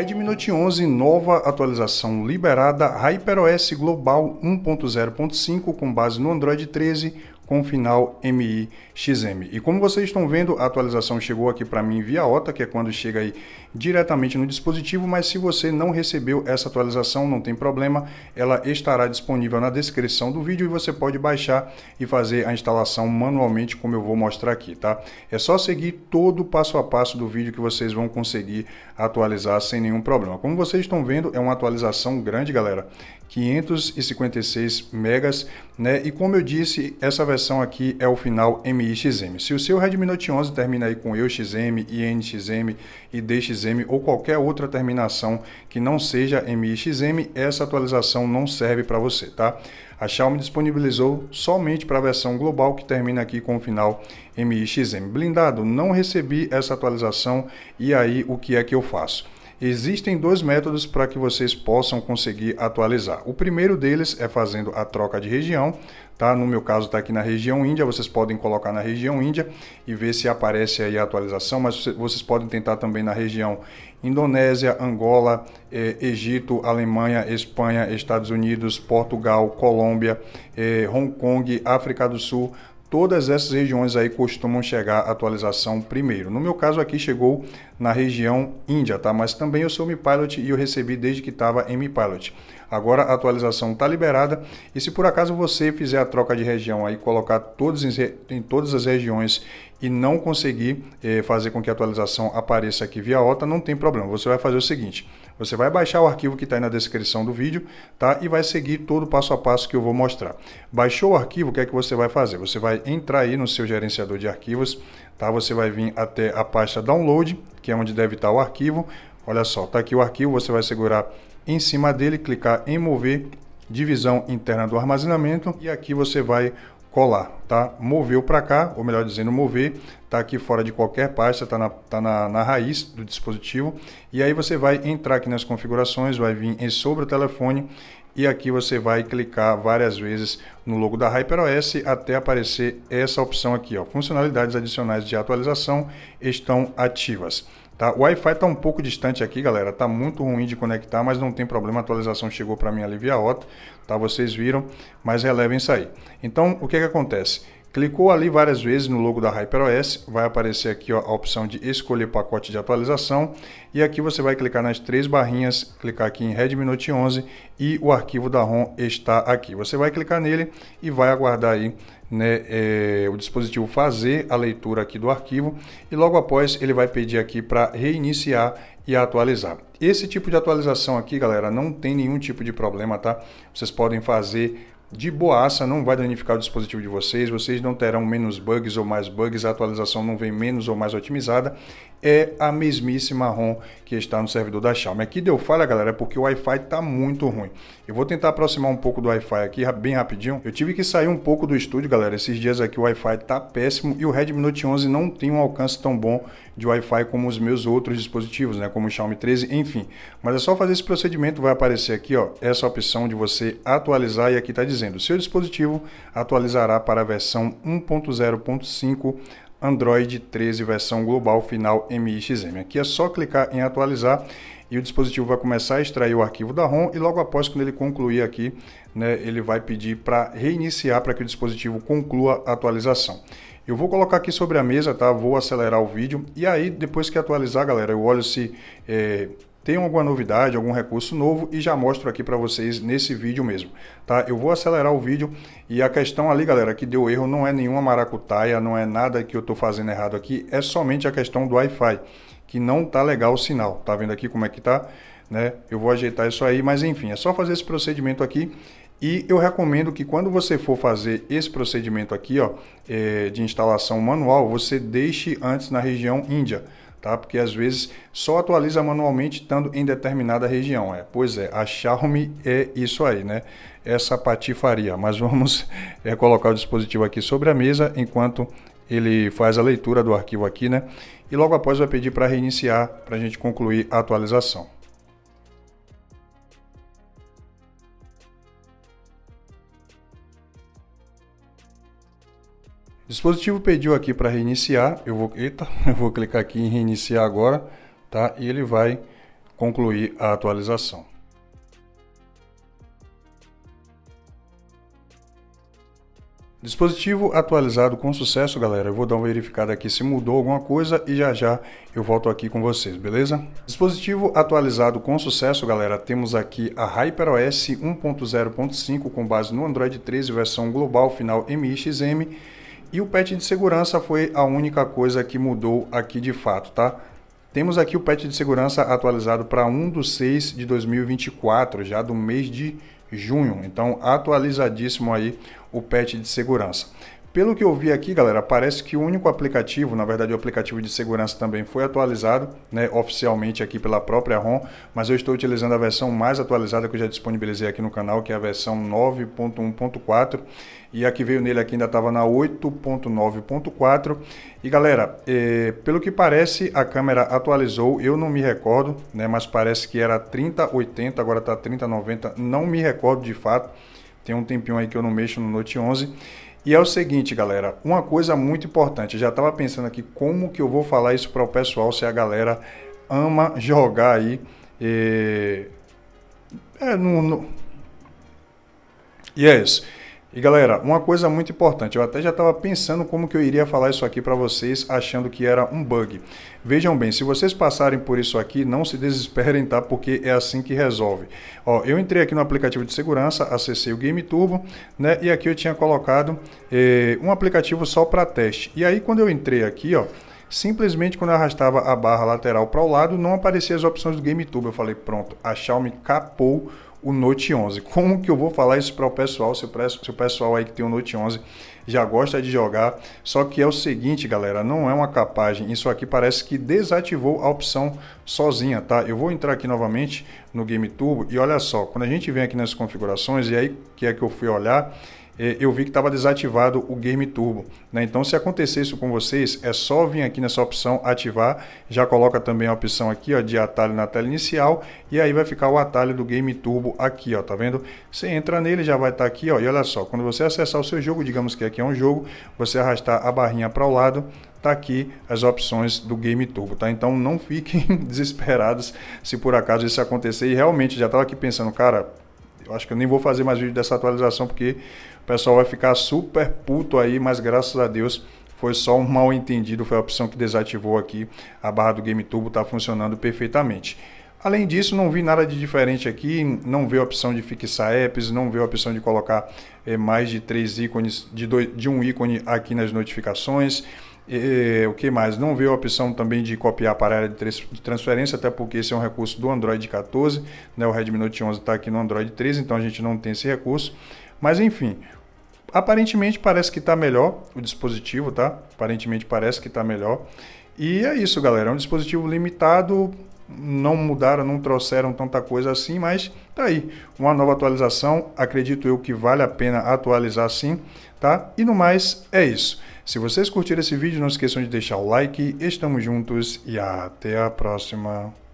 Redmi Note 11 nova atualização liberada HyperOS Global 1.0.5 com base no Android 13 com final MIXM. E como vocês estão vendo, a atualização chegou aqui para mim via OTA, que é quando chega aí diretamente no dispositivo, mas se você não recebeu essa atualização, não tem problema, ela estará disponível na descrição do vídeo e você pode baixar e fazer a instalação manualmente, como eu vou mostrar aqui, tá? É só seguir todo o passo a passo do vídeo que vocês vão conseguir atualizar sem nenhum problema. Como vocês estão vendo, é uma atualização grande, galera, 556 megas, né? E como eu disse, essa versão aqui é o final MIXM. Se o seu Redmi Note 11 termina aí com EUXM, INXM, IDXM ou qualquer outra terminação que não seja MIXM, essa atualização não serve para você, tá? A Xiaomi disponibilizou somente para a versão global que termina aqui com o final MIXM. Blindado, não recebi essa atualização e aí o que é que eu faço? Existem dois métodos para que vocês possam conseguir atualizar. O primeiro deles é fazendo a troca de região, tá? No meu caso está aqui na região Índia, vocês podem colocar na região Índia e ver se aparece aí a atualização, mas vocês podem tentar também na região Indonésia, Angola, eh, Egito, Alemanha, Espanha, Estados Unidos, Portugal, Colômbia, eh, Hong Kong, África do Sul, todas essas regiões aí costumam chegar a atualização primeiro. No meu caso aqui chegou na região Índia, tá? Mas também eu sou Pilot e eu recebi desde que estava em pilot. Agora a atualização está liberada e se por acaso você fizer a troca de região aí, colocar todos em, em todas as regiões e não conseguir eh, fazer com que a atualização apareça aqui via OTA, não tem problema. Você vai fazer o seguinte, você vai baixar o arquivo que está aí na descrição do vídeo, tá? E vai seguir todo o passo a passo que eu vou mostrar. Baixou o arquivo, o que é que você vai fazer? Você vai entrar aí no seu gerenciador de arquivos, tá? Você vai vir até a pasta download, que é onde deve estar tá o arquivo. Olha só, tá aqui o arquivo, você vai segurar em cima dele, clicar em mover divisão interna do armazenamento e aqui você vai colar, tá? Moveu para cá, ou melhor dizendo, mover, tá aqui fora de qualquer pasta, tá, na, tá na, na raiz do dispositivo, e aí você vai entrar aqui nas configurações, vai vir em sobre o telefone, e aqui você vai clicar várias vezes no logo da HyperOS até aparecer essa opção aqui, ó, funcionalidades adicionais de atualização estão ativas. Tá? O Wi-Fi está um pouco distante aqui, galera. Está muito ruim de conectar, mas não tem problema. A atualização chegou para mim ali via OTA. Tá? Vocês viram, mas relevem isso aí. Então, o que, que acontece? Clicou ali várias vezes no logo da HyperOS, vai aparecer aqui ó, a opção de escolher pacote de atualização e aqui você vai clicar nas três barrinhas, clicar aqui em Redmi Note 11 e o arquivo da ROM está aqui. Você vai clicar nele e vai aguardar aí né, é, o dispositivo fazer a leitura aqui do arquivo e logo após ele vai pedir aqui para reiniciar e atualizar. Esse tipo de atualização aqui, galera, não tem nenhum tipo de problema, tá? Vocês podem fazer de boaça, não vai danificar o dispositivo de vocês, vocês não terão menos bugs ou mais bugs, a atualização não vem menos ou mais otimizada, é a mesmíssima ROM que está no servidor da Xiaomi. Aqui deu falha, galera, porque o Wi-Fi está muito ruim. Eu vou tentar aproximar um pouco do Wi-Fi aqui, bem rapidinho. Eu tive que sair um pouco do estúdio, galera, esses dias aqui o Wi-Fi está péssimo e o Redmi Note 11 não tem um alcance tão bom de Wi-Fi como os meus outros dispositivos, né, como o Xiaomi 13, enfim. Mas é só fazer esse procedimento, vai aparecer aqui, ó, essa opção de você atualizar e aqui está dizendo dizendo: seu dispositivo atualizará para a versão 1.0.5 Android 13 versão global final MXM. Aqui é só clicar em atualizar e o dispositivo vai começar a extrair o arquivo da ROM e logo após quando ele concluir aqui, né, ele vai pedir para reiniciar para que o dispositivo conclua a atualização. Eu vou colocar aqui sobre a mesa, tá? Vou acelerar o vídeo e aí depois que atualizar, galera, eu olho se é, tem alguma novidade, algum recurso novo e já mostro aqui para vocês nesse vídeo mesmo, tá? Eu vou acelerar o vídeo e a questão ali, galera, que deu erro não é nenhuma maracutaia, não é nada que eu estou fazendo errado aqui, é somente a questão do Wi-Fi, que não tá legal o sinal, tá vendo aqui como é que tá? Né? Eu vou ajeitar isso aí, mas enfim, é só fazer esse procedimento aqui e eu recomendo que quando você for fazer esse procedimento aqui, ó, é, de instalação manual, você deixe antes na região Índia, tá? Porque às vezes só atualiza manualmente estando em determinada região. É, pois é, a Xiaomi é isso aí, né? Essa patifaria. Mas vamos é, colocar o dispositivo aqui sobre a mesa enquanto ele faz a leitura do arquivo aqui, né? E logo após vai pedir para reiniciar para a gente concluir a atualização. dispositivo pediu aqui para reiniciar. Eu vou, eita, eu vou clicar aqui em reiniciar agora, tá? E ele vai concluir a atualização. Dispositivo atualizado com sucesso, galera. Eu vou dar uma verificada aqui se mudou alguma coisa e já já eu volto aqui com vocês, beleza? Dispositivo atualizado com sucesso, galera. Temos aqui a HyperOS 1.0.5 com base no Android 13, versão global final MXM e o patch de segurança foi a única coisa que mudou aqui de fato, tá? Temos aqui o patch de segurança atualizado para 1 de 6 de 2024, já do mês de junho. Então, atualizadíssimo aí o patch de segurança. Pelo que eu vi aqui, galera, parece que o único aplicativo, na verdade o aplicativo de segurança também foi atualizado, né, oficialmente aqui pela própria ROM, mas eu estou utilizando a versão mais atualizada que eu já disponibilizei aqui no canal, que é a versão 9.1.4, e a que veio nele aqui ainda estava na 8.9.4. E galera, eh, pelo que parece, a câmera atualizou, eu não me recordo, né, mas parece que era 3080, agora está 3090, não me recordo de fato tem um tempinho aí que eu não mexo no Note 11. E é o seguinte, galera, uma coisa muito importante, já estava pensando aqui como que eu vou falar isso para o pessoal se a galera ama jogar aí é, é, no, no... E é isso. E galera, uma coisa muito importante, eu até já estava pensando como que eu iria falar isso aqui para vocês, achando que era um bug. Vejam bem, se vocês passarem por isso aqui, não se desesperem, tá? Porque é assim que resolve. Ó, eu entrei aqui no aplicativo de segurança, acessei o Game Turbo, né? E aqui eu tinha colocado eh, um aplicativo só para teste. E aí quando eu entrei aqui, ó, simplesmente quando eu arrastava a barra lateral para o lado, não aparecia as opções do GameTube. Eu falei, pronto, a Xiaomi capou o Note 11. Como que eu vou falar isso para o pessoal, se o pessoal aí que tem o Note 11 já gosta de jogar? Só que é o seguinte, galera, não é uma capagem. Isso aqui parece que desativou a opção sozinha, tá? Eu vou entrar aqui novamente no Game Turbo e olha só, quando a gente vem aqui nas configurações e aí que é que eu fui olhar, é, eu vi que estava desativado o Game Turbo. Né? Então, se acontecer isso com vocês, é só vir aqui nessa opção ativar, já coloca também a opção aqui ó, de atalho na tela inicial e aí vai ficar o atalho do Game Turbo aqui, ó, tá vendo? Você entra nele, já vai estar tá aqui ó, e olha só, quando você acessar o seu jogo, digamos que aqui é um jogo, você arrastar a barrinha para o lado, tá aqui as opções do Game Turbo, tá? Então não fiquem desesperados se por acaso isso acontecer e realmente já estava aqui pensando, cara, eu acho que eu nem vou fazer mais vídeo dessa atualização porque o pessoal vai ficar super puto aí, mas graças a Deus foi só um mal entendido, foi a opção que desativou aqui a barra do Game Turbo, está funcionando perfeitamente. Além disso, não vi nada de diferente aqui, não vi a opção de fixar apps, não vi a opção de colocar é, mais de três ícones, de, dois, de um ícone aqui nas notificações, e, o que mais? Não veio a opção também de copiar para a área de transferência, até porque esse é um recurso do Android 14, né? o Redmi Note 11 está aqui no Android 13, então a gente não tem esse recurso. Mas enfim, aparentemente parece que está melhor o dispositivo, tá? Aparentemente parece que está melhor. E é isso, galera. É um dispositivo limitado, não mudaram, não trouxeram tanta coisa assim, mas tá aí. Uma nova atualização, acredito eu que vale a pena atualizar sim, tá? E no mais, é isso. Se vocês curtiram esse vídeo, não esqueçam de deixar o like. Estamos juntos e até a próxima.